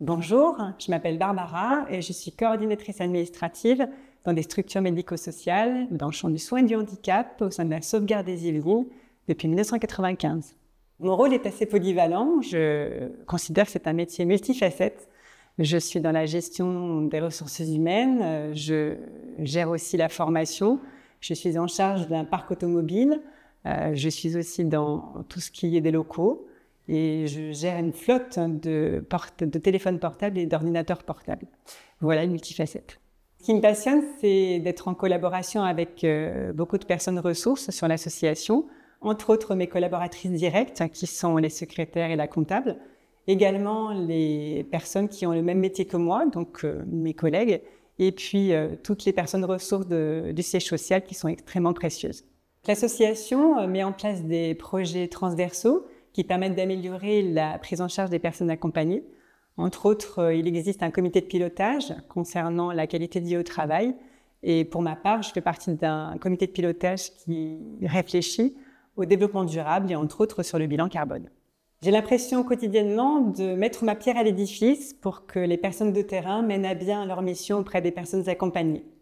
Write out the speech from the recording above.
Bonjour, je m'appelle Barbara et je suis coordinatrice administrative dans des structures médico-sociales dans le champ du soin du handicap au sein de la sauvegarde des Yvelines depuis 1995. Mon rôle est assez polyvalent. Je considère que c'est un métier multifacette. Je suis dans la gestion des ressources humaines. Je gère aussi la formation. Je suis en charge d'un parc automobile. Euh, je suis aussi dans tout ce qui est des locaux et je gère une flotte de, de téléphones portables et d'ordinateurs portables. Voilà une multifacette. Ce qui me passionne, c'est d'être en collaboration avec euh, beaucoup de personnes ressources sur l'association, entre autres mes collaboratrices directes, hein, qui sont les secrétaires et la comptable, également les personnes qui ont le même métier que moi, donc euh, mes collègues, et puis euh, toutes les personnes ressources du siège social qui sont extrêmement précieuses. L'association met en place des projets transversaux qui permettent d'améliorer la prise en charge des personnes accompagnées. Entre autres, euh, il existe un comité de pilotage concernant la qualité de vie au travail. Et pour ma part, je fais partie d'un comité de pilotage qui réfléchit au développement durable et entre autres sur le bilan carbone. J'ai l'impression quotidiennement de mettre ma pierre à l'édifice pour que les personnes de terrain mènent à bien leur mission auprès des personnes accompagnées.